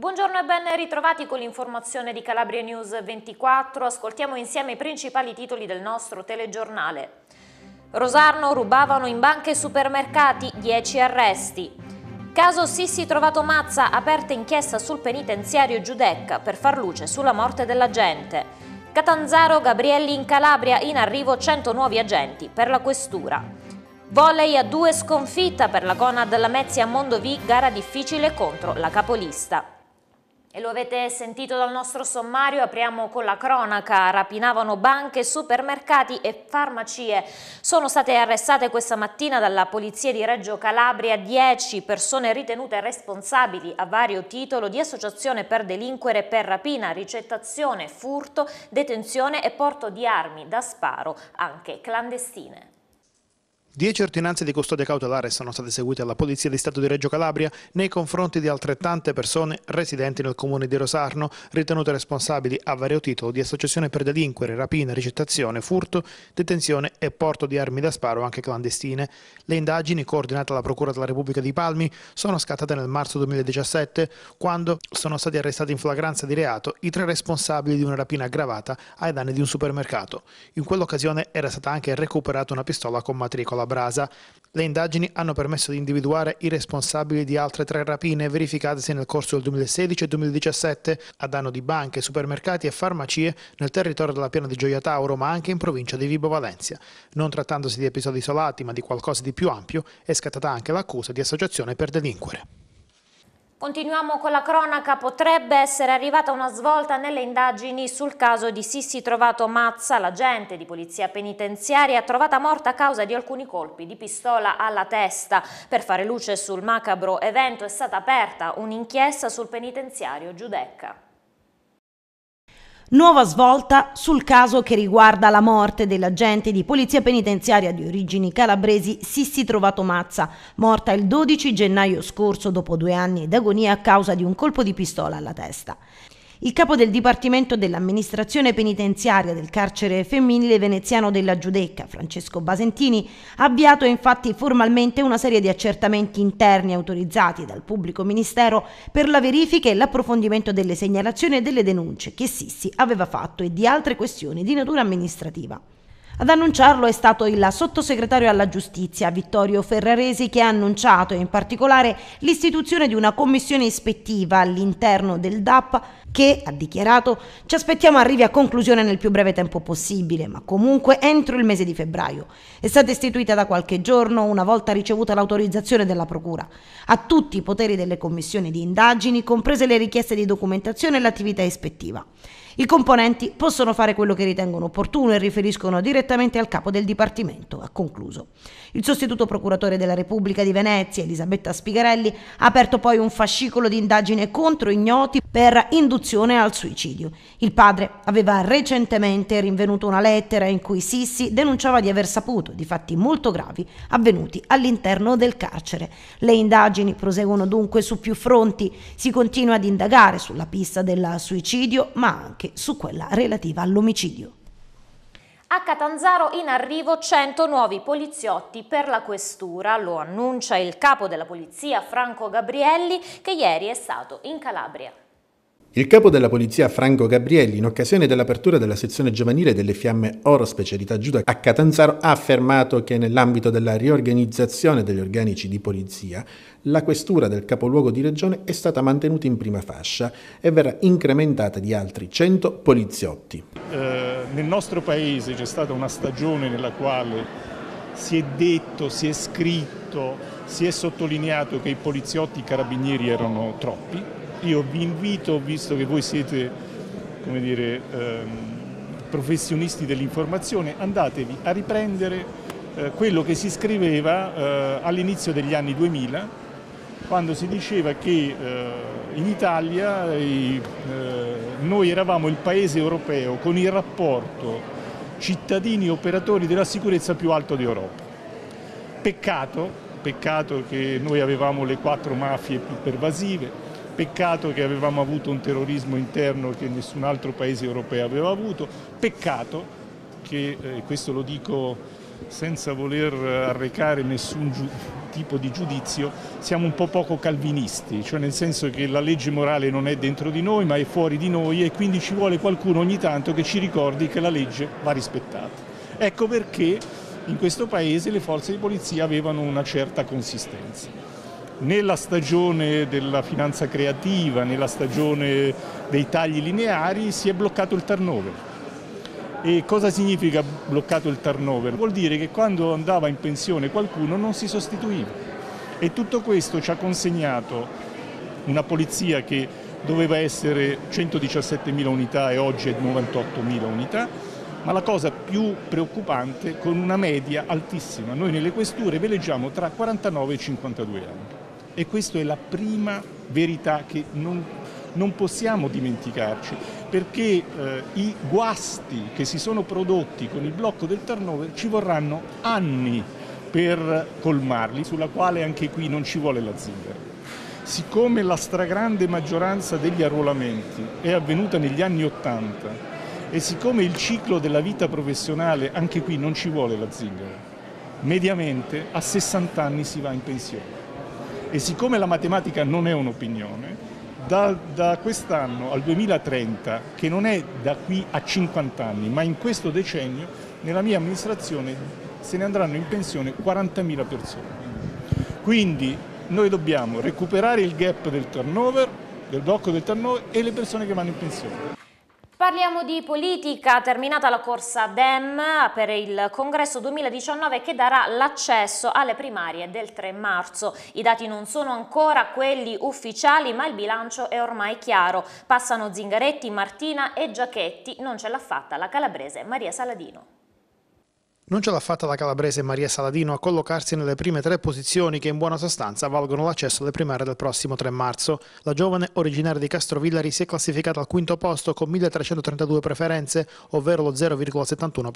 Buongiorno e ben ritrovati con l'informazione di Calabria News 24. Ascoltiamo insieme i principali titoli del nostro telegiornale. Rosarno rubavano in banche e supermercati, 10 arresti. Caso Sissi trovato mazza, aperta inchiesta sul penitenziario Giudecca per far luce sulla morte della gente. Catanzaro Gabrielli in Calabria, in arrivo 100 nuovi agenti per la questura. Volley a due sconfitta per la Conad Lamezia Mondovì, gara difficile contro la capolista. E lo avete sentito dal nostro sommario, apriamo con la cronaca, rapinavano banche, supermercati e farmacie. Sono state arrestate questa mattina dalla polizia di Reggio Calabria 10 persone ritenute responsabili a vario titolo di associazione per delinquere per rapina, ricettazione, furto, detenzione e porto di armi da sparo, anche clandestine. Dieci ordinanze di custodia cautelare sono state eseguite alla Polizia di Stato di Reggio Calabria nei confronti di altrettante persone residenti nel comune di Rosarno, ritenute responsabili a vario titolo di associazione per delinquere, rapina, ricettazione, furto, detenzione e porto di armi da sparo anche clandestine. Le indagini, coordinate dalla Procura della Repubblica di Palmi, sono scattate nel marzo 2017, quando sono stati arrestati in flagranza di reato i tre responsabili di una rapina aggravata ai danni di un supermercato. In quell'occasione era stata anche recuperata una pistola con matricola la brasa. Le indagini hanno permesso di individuare i responsabili di altre tre rapine verificatesi nel corso del 2016 e 2017 a danno di banche, supermercati e farmacie nel territorio della piana di Gioia Tauro, ma anche in provincia di Vibo Valencia. Non trattandosi di episodi isolati, ma di qualcosa di più ampio, è scattata anche l'accusa di associazione per delinquere. Continuiamo con la cronaca, potrebbe essere arrivata una svolta nelle indagini sul caso di Sissi Trovato Mazza, l'agente di polizia penitenziaria trovata morta a causa di alcuni colpi di pistola alla testa. Per fare luce sul macabro evento è stata aperta un'inchiesta sul penitenziario Giudecca. Nuova svolta sul caso che riguarda la morte dell'agente di polizia penitenziaria di origini calabresi Sissi Trovato Mazza, morta il 12 gennaio scorso dopo due anni d'agonia a causa di un colpo di pistola alla testa. Il capo del Dipartimento dell'amministrazione penitenziaria del carcere femminile veneziano della Giudecca, Francesco Basentini, ha avviato infatti formalmente una serie di accertamenti interni autorizzati dal pubblico ministero per la verifica e l'approfondimento delle segnalazioni e delle denunce che Sissi aveva fatto e di altre questioni di natura amministrativa. Ad annunciarlo è stato il sottosegretario alla giustizia Vittorio Ferraresi che ha annunciato in particolare l'istituzione di una commissione ispettiva all'interno del DAP che, ha dichiarato, ci aspettiamo arrivi a conclusione nel più breve tempo possibile, ma comunque entro il mese di febbraio. È stata istituita da qualche giorno una volta ricevuta l'autorizzazione della Procura. Ha tutti i poteri delle commissioni di indagini, comprese le richieste di documentazione e l'attività ispettiva. I componenti possono fare quello che ritengono opportuno e riferiscono direttamente al capo del Dipartimento, ha concluso. Il sostituto procuratore della Repubblica di Venezia, Elisabetta Spigarelli, ha aperto poi un fascicolo di indagine contro ignoti per induzione al suicidio. Il padre aveva recentemente rinvenuto una lettera in cui Sissi denunciava di aver saputo di fatti molto gravi avvenuti all'interno del carcere. Le indagini proseguono dunque su più fronti, si continua ad indagare sulla pista del suicidio ma anche su quella relativa all'omicidio. A Catanzaro in arrivo 100 nuovi poliziotti per la questura, lo annuncia il capo della polizia Franco Gabrielli che ieri è stato in Calabria. Il capo della polizia Franco Gabrielli, in occasione dell'apertura della sezione giovanile delle Fiamme Oro Specialità Giuda a Catanzaro, ha affermato che nell'ambito della riorganizzazione degli organici di polizia, la questura del capoluogo di regione è stata mantenuta in prima fascia e verrà incrementata di altri 100 poliziotti. Eh, nel nostro paese c'è stata una stagione nella quale si è detto, si è scritto, si è sottolineato che i poliziotti carabinieri erano troppi io vi invito, visto che voi siete come dire, ehm, professionisti dell'informazione, andatevi a riprendere eh, quello che si scriveva eh, all'inizio degli anni 2000, quando si diceva che eh, in Italia i, eh, noi eravamo il paese europeo con il rapporto cittadini operatori della sicurezza più alto d'Europa. Peccato, peccato che noi avevamo le quattro mafie più pervasive, Peccato che avevamo avuto un terrorismo interno che nessun altro paese europeo aveva avuto. Peccato che, eh, questo lo dico senza voler arrecare nessun tipo di giudizio, siamo un po' poco calvinisti, cioè nel senso che la legge morale non è dentro di noi ma è fuori di noi e quindi ci vuole qualcuno ogni tanto che ci ricordi che la legge va rispettata. Ecco perché in questo Paese le forze di polizia avevano una certa consistenza nella stagione della finanza creativa, nella stagione dei tagli lineari si è bloccato il turnover. E cosa significa bloccato il turnover? Vuol dire che quando andava in pensione qualcuno non si sostituiva e tutto questo ci ha consegnato una polizia che doveva essere 117.000 unità e oggi è 98.000 unità, ma la cosa più preoccupante con una media altissima. Noi nelle questure veleggiamo tra 49 e 52 anni. E questa è la prima verità che non, non possiamo dimenticarci, perché eh, i guasti che si sono prodotti con il blocco del turnover ci vorranno anni per colmarli, sulla quale anche qui non ci vuole la zingara. Siccome la stragrande maggioranza degli arruolamenti è avvenuta negli anni Ottanta e siccome il ciclo della vita professionale anche qui non ci vuole la zingara, mediamente a 60 anni si va in pensione. E siccome la matematica non è un'opinione, da, da quest'anno al 2030, che non è da qui a 50 anni, ma in questo decennio, nella mia amministrazione se ne andranno in pensione 40.000 persone. Quindi noi dobbiamo recuperare il gap del turnover, del blocco del turnover e le persone che vanno in pensione. Parliamo di politica, terminata la corsa DEM per il congresso 2019 che darà l'accesso alle primarie del 3 marzo. I dati non sono ancora quelli ufficiali ma il bilancio è ormai chiaro. Passano Zingaretti, Martina e Giachetti, non ce l'ha fatta la calabrese Maria Saladino. Non ce l'ha fatta la calabrese Maria Saladino a collocarsi nelle prime tre posizioni che in buona sostanza valgono l'accesso alle primarie del prossimo 3 marzo. La giovane, originaria di Castrovillari, si è classificata al quinto posto con 1.332 preferenze, ovvero lo 0,71%.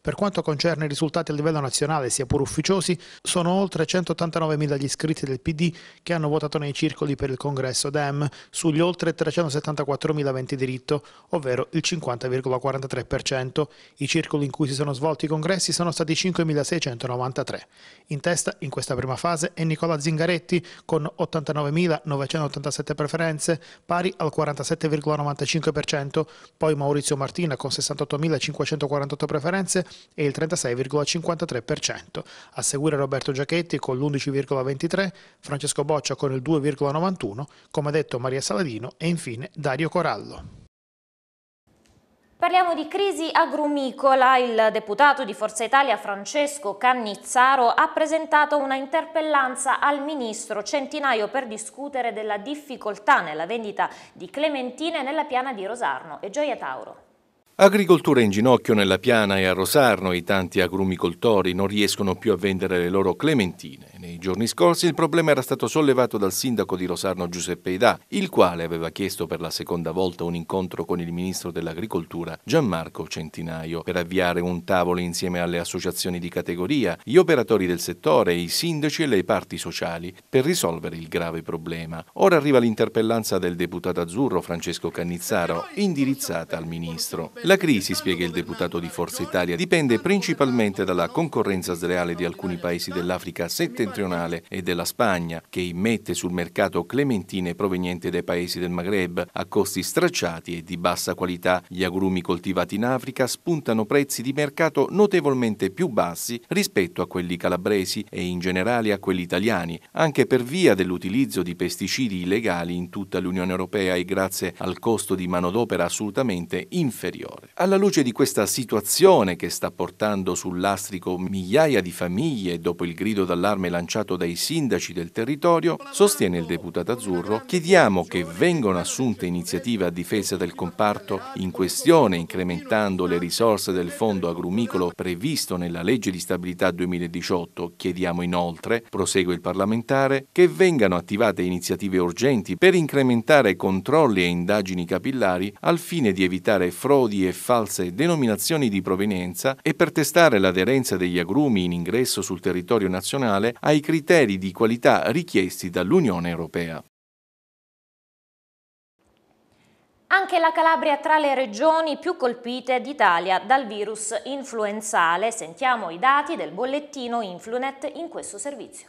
Per quanto concerne i risultati a livello nazionale, sia pur ufficiosi, sono oltre 189.000 gli iscritti del PD che hanno votato nei circoli per il congresso DEM sugli oltre 374.000 aventi diritto, ovvero il 50,43%. I circoli in cui si sono svolti i congressi congressi sono stati 5.693. In testa in questa prima fase è Nicola Zingaretti con 89.987 preferenze, pari al 47,95%, poi Maurizio Martina con 68.548 preferenze e il 36,53%. A seguire Roberto Giachetti con l'11,23%, Francesco Boccia con il 2,91%, come detto Maria Saladino e infine Dario Corallo. Parliamo di crisi agrumicola. Il deputato di Forza Italia Francesco Cannizzaro ha presentato una interpellanza al ministro Centinaio per discutere della difficoltà nella vendita di clementine nella piana di Rosarno e Gioia Tauro. Agricoltura in ginocchio nella piana e a Rosarno, i tanti agrumicoltori non riescono più a vendere le loro clementine. Nei giorni scorsi il problema era stato sollevato dal sindaco di Rosarno Giuseppe Idà, il quale aveva chiesto per la seconda volta un incontro con il ministro dell'agricoltura Gianmarco Centinaio per avviare un tavolo insieme alle associazioni di categoria, gli operatori del settore, i sindaci e le parti sociali per risolvere il grave problema. Ora arriva l'interpellanza del deputato azzurro Francesco Cannizzaro indirizzata al ministro. La crisi, spiega il deputato di Forza Italia, dipende principalmente dalla concorrenza sleale di alcuni paesi dell'Africa settentrionale e della Spagna, che immette sul mercato clementine provenienti dai paesi del Maghreb a costi stracciati e di bassa qualità. Gli agrumi coltivati in Africa spuntano prezzi di mercato notevolmente più bassi rispetto a quelli calabresi e in generale a quelli italiani, anche per via dell'utilizzo di pesticidi illegali in tutta l'Unione Europea e grazie al costo di manodopera assolutamente inferiore territorio. Alla luce di questa situazione che sta portando sull'astrico migliaia di famiglie dopo il grido d'allarme lanciato dai sindaci del territorio, sostiene il deputato Azzurro, chiediamo che vengano assunte iniziative a difesa del comparto in questione incrementando le risorse del fondo agrumicolo previsto nella legge di stabilità 2018. Chiediamo inoltre, prosegue il parlamentare, che vengano attivate iniziative urgenti per incrementare controlli e indagini capillari al fine di evitare frodi e false denominazioni di provenienza e per testare l'aderenza degli agrumi in ingresso sul territorio nazionale ai criteri di qualità richiesti dall'Unione Europea. Anche la Calabria tra le regioni più colpite d'Italia dal virus influenzale. Sentiamo i dati del bollettino Influenet in questo servizio.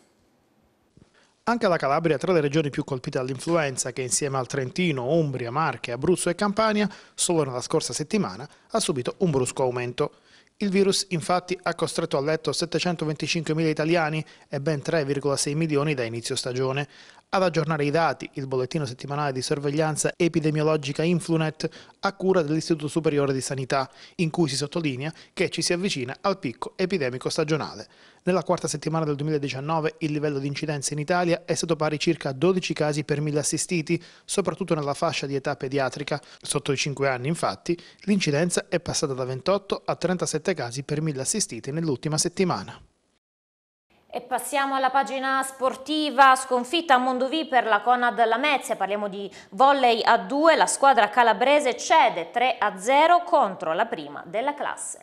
Anche la Calabria, tra le regioni più colpite dall'influenza, che insieme al Trentino, Umbria, Marche, Abruzzo e Campania, solo nella scorsa settimana ha subito un brusco aumento. Il virus infatti ha costretto a letto 725.000 italiani e ben 3,6 milioni da inizio stagione. Ad aggiornare i dati, il bollettino settimanale di sorveglianza epidemiologica Influnet a cura dell'Istituto Superiore di Sanità, in cui si sottolinea che ci si avvicina al picco epidemico stagionale. Nella quarta settimana del 2019 il livello di incidenza in Italia è stato pari circa 12 casi per mille assistiti, soprattutto nella fascia di età pediatrica. Sotto i 5 anni, infatti, l'incidenza è passata da 28 a 37 casi per mille assistiti nell'ultima settimana. E passiamo alla pagina sportiva, sconfitta a Mondovì per la Conad Lamezia, parliamo di volley a 2, la squadra calabrese cede 3 a 0 contro la prima della classe.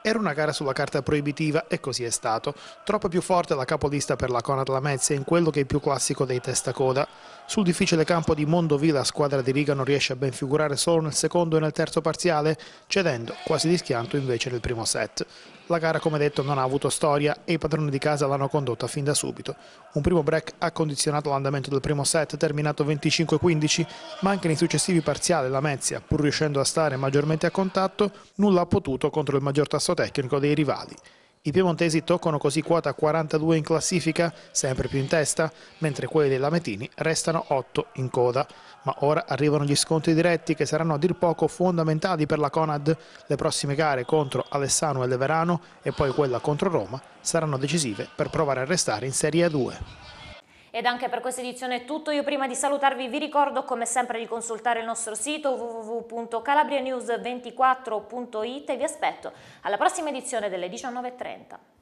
Era una gara sulla carta proibitiva e così è stato. Troppo più forte la capolista per la Conad Lamezia in quello che è il più classico dei testacoda. Sul difficile campo di Mondovì la squadra di Riga non riesce a ben figurare solo nel secondo e nel terzo parziale, cedendo quasi di schianto invece nel primo set. La gara, come detto, non ha avuto storia e i padroni di casa l'hanno condotta fin da subito. Un primo break ha condizionato l'andamento del primo set, terminato 25-15, ma anche nei successivi parziali la Mezia, pur riuscendo a stare maggiormente a contatto, nulla ha potuto contro il maggior tasso tecnico dei rivali. I piemontesi toccano così quota 42 in classifica, sempre più in testa, mentre quelli dei Lametini restano 8 in coda. Ma ora arrivano gli scontri diretti che saranno a dir poco fondamentali per la Conad. Le prossime gare contro Alessano e Leverano e poi quella contro Roma saranno decisive per provare a restare in Serie A2. Ed anche per questa edizione è tutto, io prima di salutarvi vi ricordo come sempre di consultare il nostro sito www.calabrianews24.it e vi aspetto alla prossima edizione delle 19.30.